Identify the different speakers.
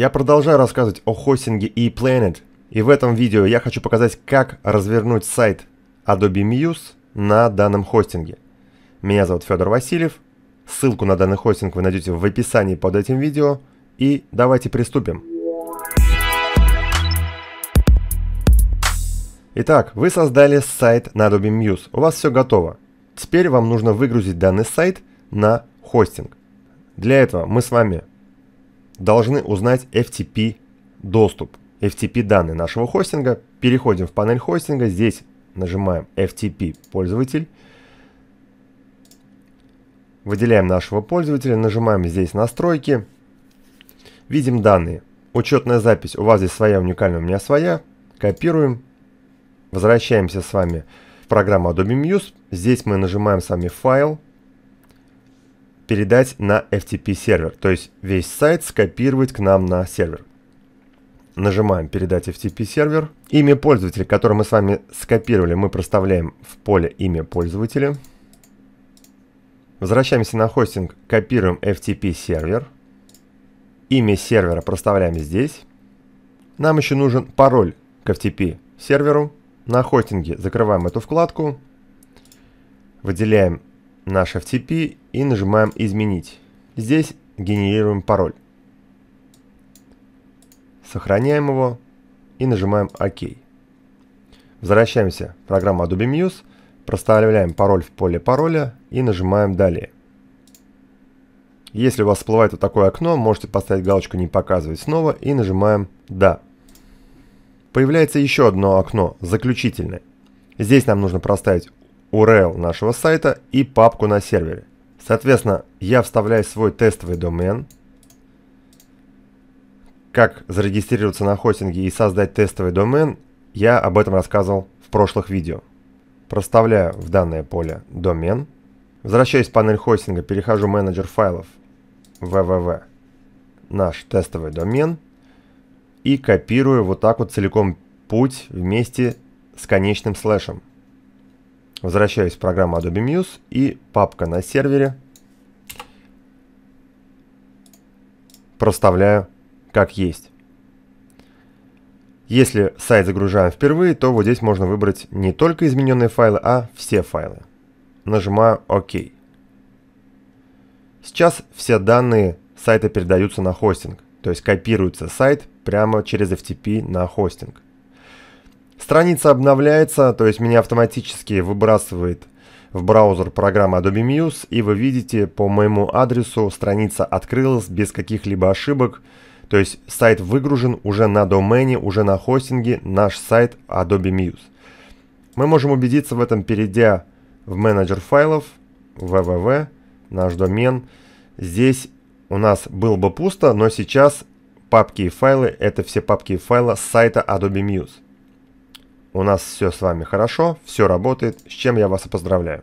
Speaker 1: Я продолжаю рассказывать о хостинге ePlanet, и в этом видео я хочу показать, как развернуть сайт Adobe Muse на данном хостинге. Меня зовут Федор Васильев, ссылку на данный хостинг вы найдете в описании под этим видео, и давайте приступим. Итак, вы создали сайт на Adobe Muse, у вас все готово. Теперь вам нужно выгрузить данный сайт на хостинг. Для этого мы с вами должны узнать FTP доступ, FTP данные нашего хостинга. Переходим в панель хостинга, здесь нажимаем FTP пользователь. Выделяем нашего пользователя, нажимаем здесь настройки. Видим данные. Учетная запись. У вас здесь своя уникальная, у меня своя. Копируем. Возвращаемся с вами в программу Adobe Muse. Здесь мы нажимаем с вами файл передать на FTP сервер, то есть весь сайт скопировать к нам на сервер. Нажимаем «Передать FTP сервер». Имя пользователя, которое мы с вами скопировали, мы проставляем в поле «Имя пользователя». Возвращаемся на хостинг, копируем FTP сервер. Имя сервера проставляем здесь. Нам еще нужен пароль к FTP серверу. На хостинге закрываем эту вкладку. Выделяем наш FTP и нажимаем «Изменить». Здесь генерируем пароль. Сохраняем его и нажимаем «Ок». Возвращаемся в программу Adobe Muse, проставляем пароль в поле пароля и нажимаем «Далее». Если у вас всплывает вот такое окно, можете поставить галочку «Не показывать» снова и нажимаем «Да». Появляется еще одно окно, заключительное. Здесь нам нужно проставить URL нашего сайта и папку на сервере. Соответственно, я вставляю свой тестовый домен, как зарегистрироваться на хостинге и создать тестовый домен, я об этом рассказывал в прошлых видео. Проставляю в данное поле домен. Возвращаюсь в панель хостинга, перехожу в менеджер файлов www наш тестовый домен и копирую вот так вот целиком путь вместе с конечным слэшем. Возвращаюсь в программу Adobe Muse и папка на сервере. Проставляю как есть. Если сайт загружаем впервые, то вот здесь можно выбрать не только измененные файлы, а все файлы. Нажимаю ОК. Сейчас все данные сайта передаются на хостинг, то есть копируется сайт прямо через FTP на хостинг. Страница обновляется, то есть меня автоматически выбрасывает в браузер программа Adobe Muse, и вы видите, по моему адресу страница открылась без каких-либо ошибок, то есть сайт выгружен уже на домене, уже на хостинге, наш сайт Adobe Muse. Мы можем убедиться в этом, перейдя в менеджер файлов, www, наш домен. Здесь у нас было бы пусто, но сейчас папки и файлы, это все папки и файлы с сайта Adobe Muse. У нас все с вами хорошо, все работает, с чем я вас и поздравляю.